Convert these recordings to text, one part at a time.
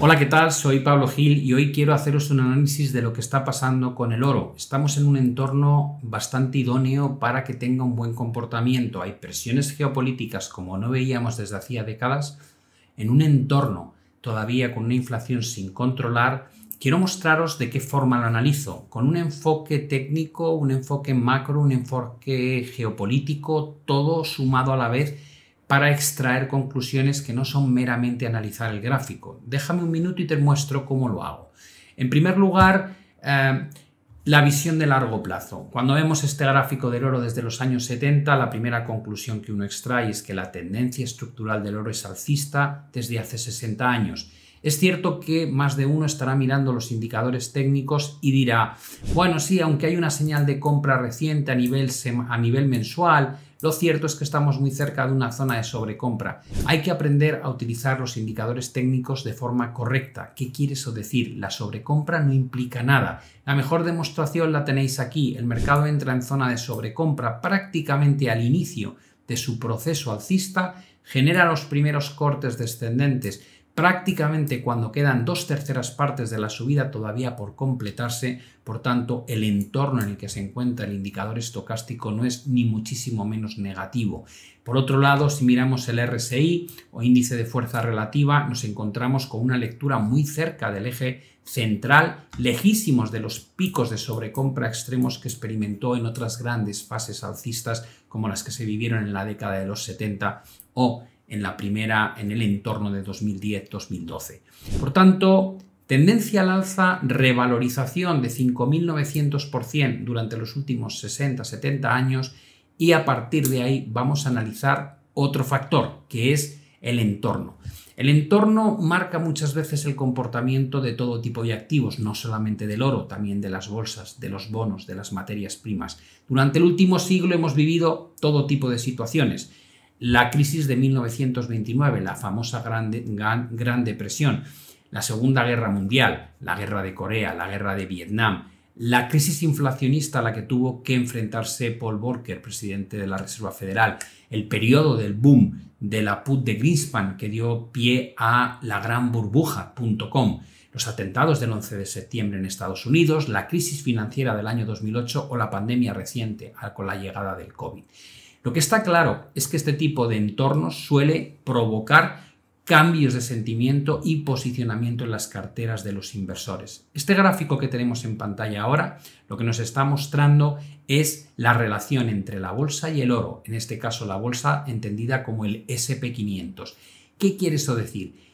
Hola, ¿qué tal? Soy Pablo Gil y hoy quiero haceros un análisis de lo que está pasando con el oro. Estamos en un entorno bastante idóneo para que tenga un buen comportamiento. Hay presiones geopolíticas como no veíamos desde hacía décadas en un entorno todavía con una inflación sin controlar. Quiero mostraros de qué forma lo analizo, con un enfoque técnico, un enfoque macro, un enfoque geopolítico, todo sumado a la vez para extraer conclusiones que no son meramente analizar el gráfico. Déjame un minuto y te muestro cómo lo hago. En primer lugar, eh, la visión de largo plazo. Cuando vemos este gráfico del oro desde los años 70, la primera conclusión que uno extrae es que la tendencia estructural del oro es alcista desde hace 60 años es cierto que más de uno estará mirando los indicadores técnicos y dirá, bueno, sí, aunque hay una señal de compra reciente a nivel, a nivel mensual, lo cierto es que estamos muy cerca de una zona de sobrecompra. Hay que aprender a utilizar los indicadores técnicos de forma correcta. ¿Qué quiere eso decir? La sobrecompra no implica nada. La mejor demostración la tenéis aquí. El mercado entra en zona de sobrecompra prácticamente al inicio de su proceso alcista, genera los primeros cortes descendentes prácticamente cuando quedan dos terceras partes de la subida todavía por completarse, por tanto el entorno en el que se encuentra el indicador estocástico no es ni muchísimo menos negativo. Por otro lado, si miramos el RSI o índice de fuerza relativa, nos encontramos con una lectura muy cerca del eje central, lejísimos de los picos de sobrecompra extremos que experimentó en otras grandes fases alcistas como las que se vivieron en la década de los 70 o en la primera, en el entorno de 2010-2012. Por tanto, tendencia al alza, revalorización de 5.900% durante los últimos 60-70 años y a partir de ahí vamos a analizar otro factor, que es el entorno. El entorno marca muchas veces el comportamiento de todo tipo de activos, no solamente del oro, también de las bolsas, de los bonos, de las materias primas. Durante el último siglo hemos vivido todo tipo de situaciones la crisis de 1929, la famosa Gran, Gran Depresión, la Segunda Guerra Mundial, la Guerra de Corea, la Guerra de Vietnam, la crisis inflacionista a la que tuvo que enfrentarse Paul Volcker, presidente de la Reserva Federal, el periodo del boom de la put de Greenspan que dio pie a la gran burbuja.com, los atentados del 11 de septiembre en Estados Unidos, la crisis financiera del año 2008 o la pandemia reciente con la llegada del COVID. Lo que está claro es que este tipo de entornos suele provocar cambios de sentimiento y posicionamiento en las carteras de los inversores. Este gráfico que tenemos en pantalla ahora lo que nos está mostrando es la relación entre la bolsa y el oro, en este caso la bolsa entendida como el SP500. ¿Qué quiere eso decir?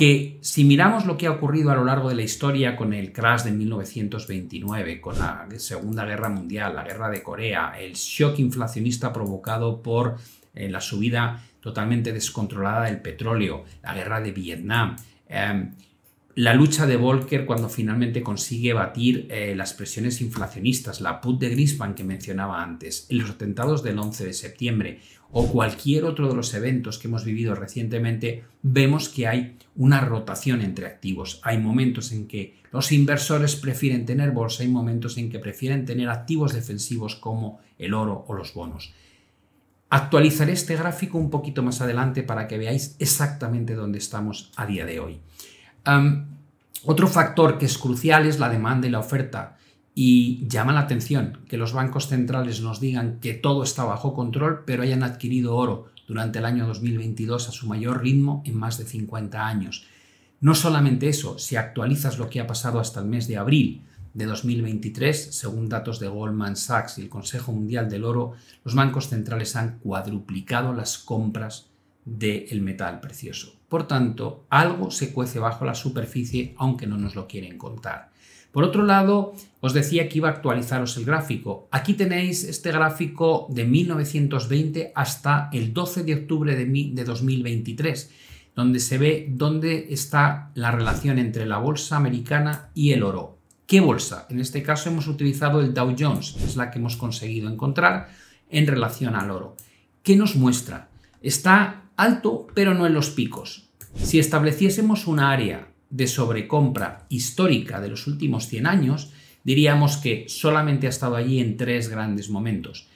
que si miramos lo que ha ocurrido a lo largo de la historia con el crash de 1929, con la Segunda Guerra Mundial, la Guerra de Corea, el shock inflacionista provocado por eh, la subida totalmente descontrolada del petróleo, la guerra de Vietnam, em, la lucha de Volcker cuando finalmente consigue batir eh, las presiones inflacionistas, la put de Grispan que mencionaba antes, los atentados del 11 de septiembre o cualquier otro de los eventos que hemos vivido recientemente, vemos que hay una rotación entre activos. Hay momentos en que los inversores prefieren tener bolsa, hay momentos en que prefieren tener activos defensivos como el oro o los bonos. Actualizaré este gráfico un poquito más adelante para que veáis exactamente dónde estamos a día de hoy otro factor que es crucial es la demanda y la oferta. Y llama la atención que los bancos centrales nos digan que todo está bajo control, pero hayan adquirido oro durante el año 2022 a su mayor ritmo en más de 50 años. No solamente eso, si actualizas lo que ha pasado hasta el mes de abril de 2023, según datos de Goldman Sachs y el Consejo Mundial del Oro, los bancos centrales han cuadruplicado las compras del metal precioso. Por tanto, algo se cuece bajo la superficie aunque no nos lo quieren contar. Por otro lado, os decía que iba a actualizaros el gráfico. Aquí tenéis este gráfico de 1920 hasta el 12 de octubre de 2023, donde se ve dónde está la relación entre la bolsa americana y el oro. ¿Qué bolsa? En este caso hemos utilizado el Dow Jones, es la que hemos conseguido encontrar en relación al oro. ¿Qué nos muestra? Está alto pero no en los picos. Si estableciésemos una área de sobrecompra histórica de los últimos 100 años, diríamos que solamente ha estado allí en tres grandes momentos.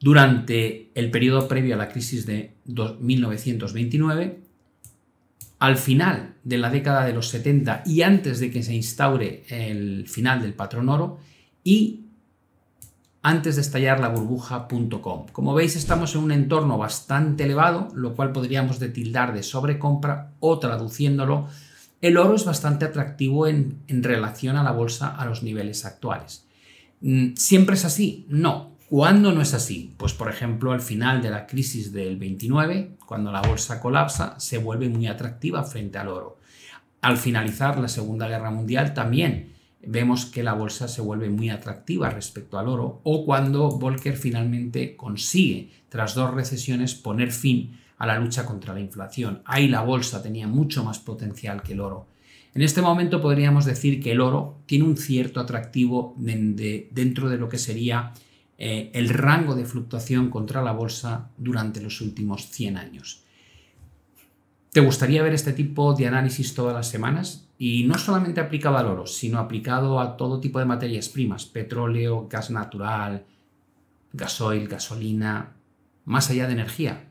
Durante el periodo previo a la crisis de 1929, al final de la década de los 70 y antes de que se instaure el final del patrón oro, y antes de estallar la burbuja.com. Como veis, estamos en un entorno bastante elevado, lo cual podríamos detildar de sobrecompra o traduciéndolo, el oro es bastante atractivo en, en relación a la bolsa a los niveles actuales. Mm, ¿Siempre es así? No. ¿Cuándo no es así? Pues por ejemplo al final de la crisis del 29, cuando la bolsa colapsa, se vuelve muy atractiva frente al oro. Al finalizar la Segunda Guerra Mundial también vemos que la bolsa se vuelve muy atractiva respecto al oro o cuando Volcker finalmente consigue, tras dos recesiones, poner fin a la lucha contra la inflación. Ahí la bolsa tenía mucho más potencial que el oro. En este momento podríamos decir que el oro tiene un cierto atractivo dentro de lo que sería eh, el rango de fluctuación contra la bolsa durante los últimos 100 años. ¿Te gustaría ver este tipo de análisis todas las semanas? Y no solamente aplicado al oro, sino aplicado a todo tipo de materias primas, petróleo, gas natural, gasoil, gasolina, más allá de energía,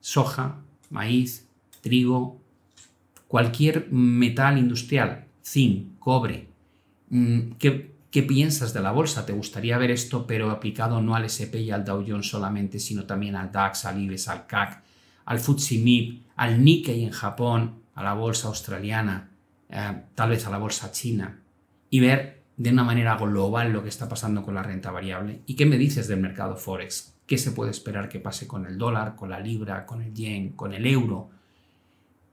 soja, maíz, trigo, cualquier metal industrial, zinc, cobre. Mm, ¿Qué, piensas de la bolsa? ¿Te gustaría ver esto, pero aplicado no al SP y al Dow Jones solamente, sino también al DAX, al IBEX, al CAC? al Futsimib, al Nikkei en Japón, a la bolsa australiana, eh, tal vez a la bolsa china, y ver de una manera global lo que está pasando con la renta variable. ¿Y qué me dices del mercado Forex? ¿Qué se puede esperar que pase con el dólar, con la libra, con el yen, con el euro,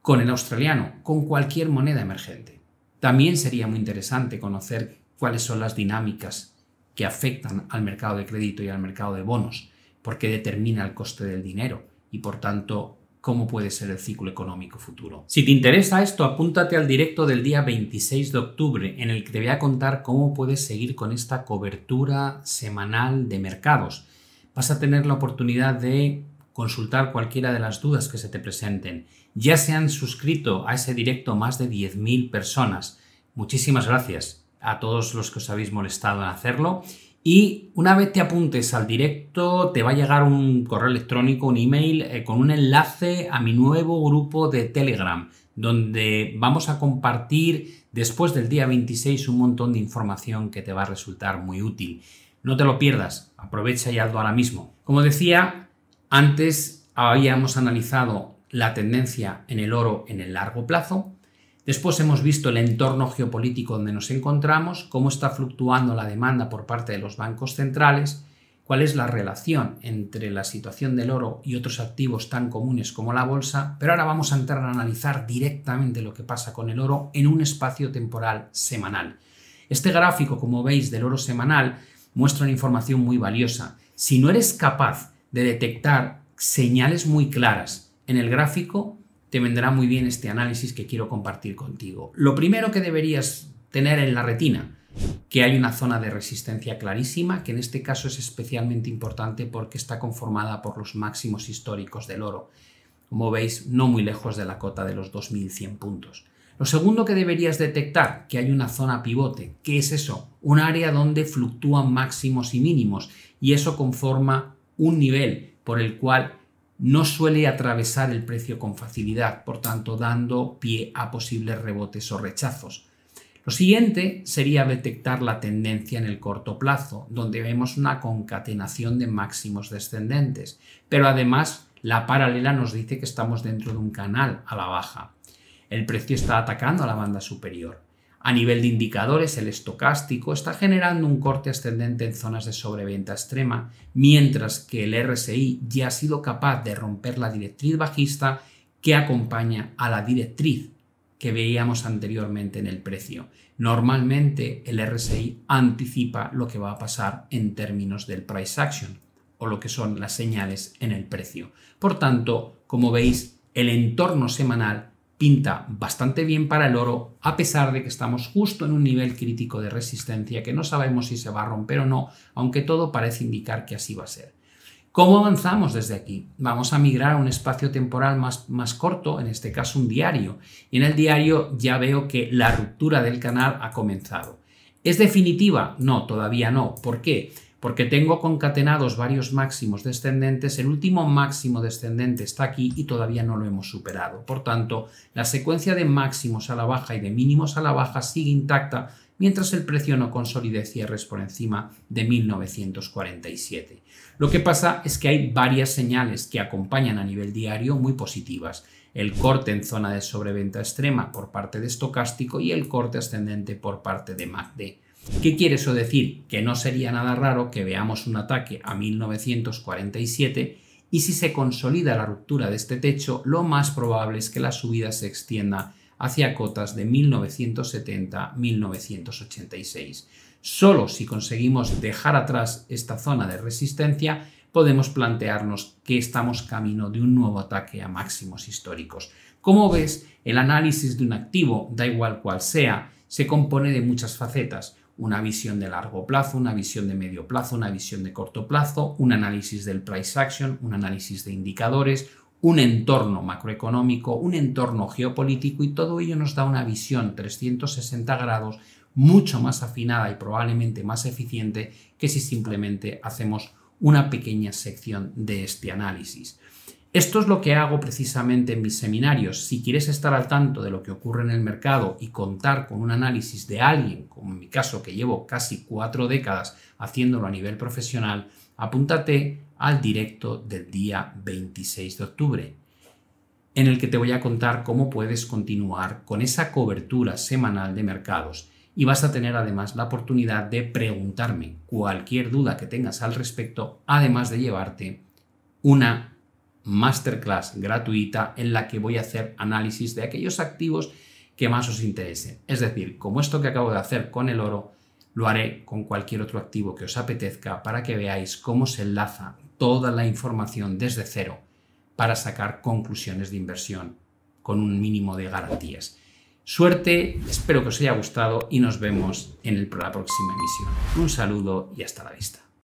con el australiano, con cualquier moneda emergente? También sería muy interesante conocer cuáles son las dinámicas que afectan al mercado de crédito y al mercado de bonos, porque determina el coste del dinero, y por tanto cómo puede ser el ciclo económico futuro. Si te interesa esto, apúntate al directo del día 26 de octubre en el que te voy a contar cómo puedes seguir con esta cobertura semanal de mercados. Vas a tener la oportunidad de consultar cualquiera de las dudas que se te presenten. Ya se han suscrito a ese directo más de 10.000 personas. Muchísimas gracias a todos los que os habéis molestado en hacerlo y una vez te apuntes al directo, te va a llegar un correo electrónico, un email eh, con un enlace a mi nuevo grupo de Telegram, donde vamos a compartir después del día 26 un montón de información que te va a resultar muy útil. No te lo pierdas, aprovecha y hazlo ahora mismo. Como decía, antes habíamos analizado la tendencia en el oro en el largo plazo, Después hemos visto el entorno geopolítico donde nos encontramos, cómo está fluctuando la demanda por parte de los bancos centrales, cuál es la relación entre la situación del oro y otros activos tan comunes como la bolsa, pero ahora vamos a entrar a analizar directamente lo que pasa con el oro en un espacio temporal semanal. Este gráfico, como veis, del oro semanal muestra una información muy valiosa. Si no eres capaz de detectar señales muy claras en el gráfico, te vendrá muy bien este análisis que quiero compartir contigo. Lo primero que deberías tener en la retina, que hay una zona de resistencia clarísima, que en este caso es especialmente importante porque está conformada por los máximos históricos del oro. Como veis, no muy lejos de la cota de los 2100 puntos. Lo segundo que deberías detectar, que hay una zona pivote. ¿Qué es eso? Un área donde fluctúan máximos y mínimos y eso conforma un nivel por el cual no suele atravesar el precio con facilidad, por tanto dando pie a posibles rebotes o rechazos. Lo siguiente sería detectar la tendencia en el corto plazo, donde vemos una concatenación de máximos descendentes, pero además la paralela nos dice que estamos dentro de un canal a la baja. El precio está atacando a la banda superior. A nivel de indicadores, el estocástico está generando un corte ascendente en zonas de sobreventa extrema, mientras que el RSI ya ha sido capaz de romper la directriz bajista que acompaña a la directriz que veíamos anteriormente en el precio. Normalmente el RSI anticipa lo que va a pasar en términos del price action o lo que son las señales en el precio. Por tanto, como veis, el entorno semanal pinta bastante bien para el oro, a pesar de que estamos justo en un nivel crítico de resistencia que no sabemos si se va a romper o no, aunque todo parece indicar que así va a ser. ¿Cómo avanzamos desde aquí? Vamos a migrar a un espacio temporal más, más corto, en este caso un diario. Y en el diario ya veo que la ruptura del canal ha comenzado. ¿Es definitiva? No, todavía no. ¿Por qué? porque tengo concatenados varios máximos descendentes, el último máximo descendente está aquí y todavía no lo hemos superado. Por tanto, la secuencia de máximos a la baja y de mínimos a la baja sigue intacta mientras el precio no consolide cierres por encima de 1947. Lo que pasa es que hay varias señales que acompañan a nivel diario muy positivas. El corte en zona de sobreventa extrema por parte de estocástico y el corte ascendente por parte de MACD. ¿Qué quiere eso decir? Que no sería nada raro que veamos un ataque a 1947 y si se consolida la ruptura de este techo, lo más probable es que la subida se extienda hacia cotas de 1970-1986. Solo si conseguimos dejar atrás esta zona de resistencia, podemos plantearnos que estamos camino de un nuevo ataque a máximos históricos. Como ves, el análisis de un activo, da igual cual sea, se compone de muchas facetas una visión de largo plazo, una visión de medio plazo, una visión de corto plazo, un análisis del price action, un análisis de indicadores, un entorno macroeconómico, un entorno geopolítico y todo ello nos da una visión 360 grados mucho más afinada y probablemente más eficiente que si simplemente hacemos una pequeña sección de este análisis. Esto es lo que hago precisamente en mis seminarios. Si quieres estar al tanto de lo que ocurre en el mercado y contar con un análisis de alguien, como en mi caso que llevo casi cuatro décadas haciéndolo a nivel profesional, apúntate al directo del día 26 de octubre, en el que te voy a contar cómo puedes continuar con esa cobertura semanal de mercados y vas a tener además la oportunidad de preguntarme cualquier duda que tengas al respecto, además de llevarte una masterclass gratuita en la que voy a hacer análisis de aquellos activos que más os interesen. Es decir, como esto que acabo de hacer con el oro, lo haré con cualquier otro activo que os apetezca para que veáis cómo se enlaza toda la información desde cero para sacar conclusiones de inversión con un mínimo de garantías. Suerte, espero que os haya gustado y nos vemos en la próxima emisión. Un saludo y hasta la vista.